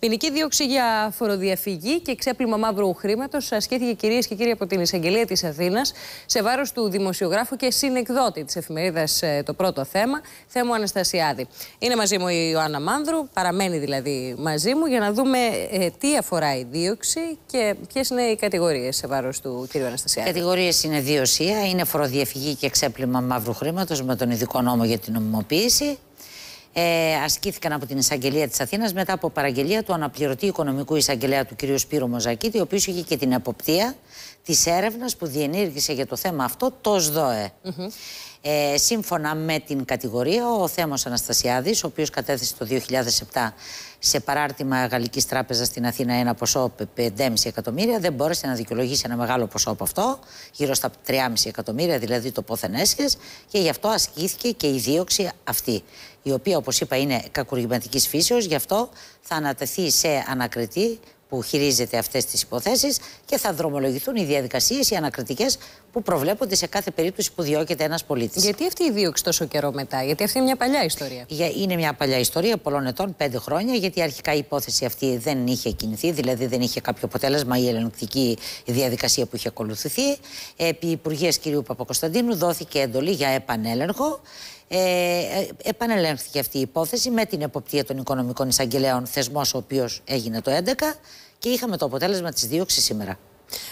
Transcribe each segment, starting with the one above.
Ποινική δίωξη για φοροδιαφυγή και ξέπλυμα μαύρου χρήματος ασκήθηκε κυρίες και κύριοι από την Εισαγγελία της Αθήνας σε βάρος του δημοσιογράφου και συνεκδότη της εφημερίδας ε, Το Πρώτο Θέμα, Θέμου Αναστασιάδη. Είναι μαζί μου η Ιωάννα Μάνδρου, παραμένει δηλαδή μαζί μου για να δούμε ε, τι αφορά η δίωξη και ποιες είναι οι κατηγορίες σε βάρος του κ. Αναστασιάδη. Οι κατηγορίες είναι δύο ουσία: είναι φοροδιαφυγή και ξέπλυμα μαύρου χρήματος με τον ειδικό νόμο για την νομιμοποίηση ε, ασκήθηκαν από την εισαγγελία της Αθήνας μετά από παραγγελία του αναπληρωτή οικονομικού εισαγγελέα του κ. Σπύρου Μοζακίτη, ο οποίος είχε και την εποπτεία Της έρευνας που διενήργησε για το θέμα αυτό το ΣΔΟΕ. ε, σύμφωνα με την κατηγορία, ο Θέμος Αναστασιάδης, ο οποίος κατέθεσε το 2007 σε παράρτημα Γαλλικής Τράπεζας στην Αθήνα ένα ποσό 5,5 εκατομμύρια, δεν μπόρεσε να δικαιολογήσει ένα μεγάλο ποσό από αυτό, γύρω στα 3,5 εκατομμύρια, δηλαδή το πόθεν και γι' αυτό ασκήθηκε και η δίωξη αυτή, η οποία, όπως είπα, είναι κακουργηματικής φύσεως, γι' αυτό θα ανατεθεί σε ανακριτή που χειρίζεται αυτές τις υποθέσεις και θα δρομολογηθούν οι διαδικασίες, οι ανακριτικές που προβλέπονται σε κάθε περίπτωση που διώκεται ένας πολίτης. Γιατί αυτή η δίωξη τόσο καιρό μετά, Γιατί αυτή είναι μια παλιά ιστορία. Είναι μια παλιά ιστορία πολλών ετών, πέντε χρόνια, γιατί αρχικά η υπόθεση αυτή δεν είχε κινηθεί, δηλαδή δεν είχε κάποιο αποτέλεσμα η ελεγκτική διαδικασία που είχε ακολουθηθεί. Επί Υπουργείας κ. Παπακοσταντίνου δόθηκε εντολή για επανέλεγχο. Ε, ε, επανελέγχθηκε αυτή η υπόθεση με την εποπτεία των οικονομικών εισαγγελέων, θεσμός ο οποίος έγινε το 11 και είχαμε το αποτέλεσμα της δίωξης σήμερα.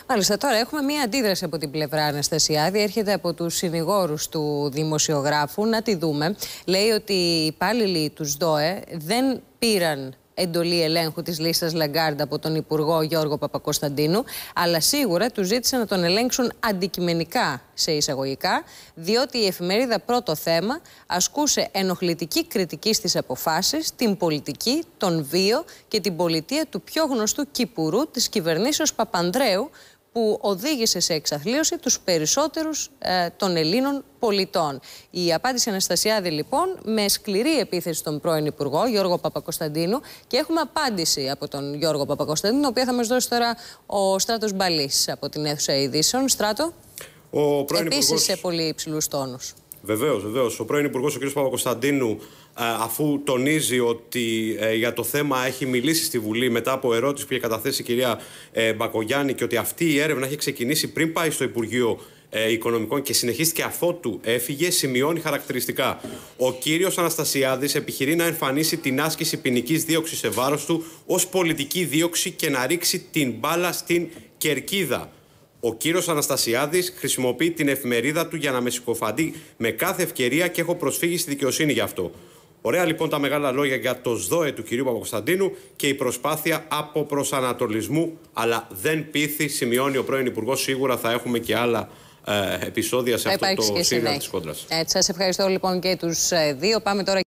Μάλιστα, τώρα έχουμε μία αντίδραση από την πλευρά Αναστασιάδη. Έρχεται από τους συνηγόρους του δημοσιογράφου. Να τη δούμε. Λέει ότι οι υπάλληλοι τους ΔΟΕ δεν πήραν εντολή ελέγχου της λίστα Λαγκάρντα από τον Υπουργό Γιώργο Παπακοσταντίνου, αλλά σίγουρα του ζήτησε να τον ελέγξουν αντικειμενικά σε εισαγωγικά, διότι η εφημερίδα Πρώτο Θέμα ασκούσε ενοχλητική κριτική στις αποφάσεις, την πολιτική, τον βίο και την πολιτεία του πιο γνωστού Κυπουρού της κυβερνήσεως Παπανδρέου, που οδήγησε σε εξαθλίωση τους περισσότερους ε, των Ελλήνων πολιτών. Η απάντηση Αναστασιάδη λοιπόν με σκληρή επίθεση στον πρώην Υπουργό Γιώργο Παπακοσταντίνου και έχουμε απάντηση από τον Γιώργο Παπακοσταντίνου, οποία θα μας δώσει τώρα ο Στράτος Μπαλής από την αίθουσα ειδήσεων. Στράτο, ο επίσης σε πολύ υψηλούς τόνους. Βεβαίως, βεβαίως. Ο πρώην Υπουργός, ο κ. Παπακοσταντίνου, ε, αφού τονίζει ότι ε, για το θέμα έχει μιλήσει στη Βουλή μετά από ερώτηση που είχε καταθέσει η κυρία ε, Μπακογιάννη και ότι αυτή η έρευνα έχει ξεκινήσει πριν πάει στο Υπουργείο Οικονομικών και συνεχίστηκε αφότου έφυγε, σημειώνει χαρακτηριστικά. Ο κύριος Αναστασιάδης επιχειρεί να εμφανίσει την άσκηση ποινικής δίωξης σε βάρος του ως πολιτική δίωξη και να ρίξει την μπάλα στην κερκίδα. Ο κύριος Αναστασιάδης χρησιμοποιεί την εφημερίδα του για να με συκοφαντεί με κάθε ευκαιρία και έχω προσφύγει στη δικαιοσύνη γι' αυτό. Ωραία λοιπόν τα μεγάλα λόγια για το ΣΔΟΕ του κυρίου Παπακοσταντίνου και η προσπάθεια από προσανατολισμού, αλλά δεν πείθει, σημειώνει ο πρώην Υπουργός. Σίγουρα θα έχουμε και άλλα ε, επεισόδια σε αυτό το σύγχρονο της κόντρας. Σας ευχαριστώ λοιπόν και τους ε, δύο. Πάμε τώρα.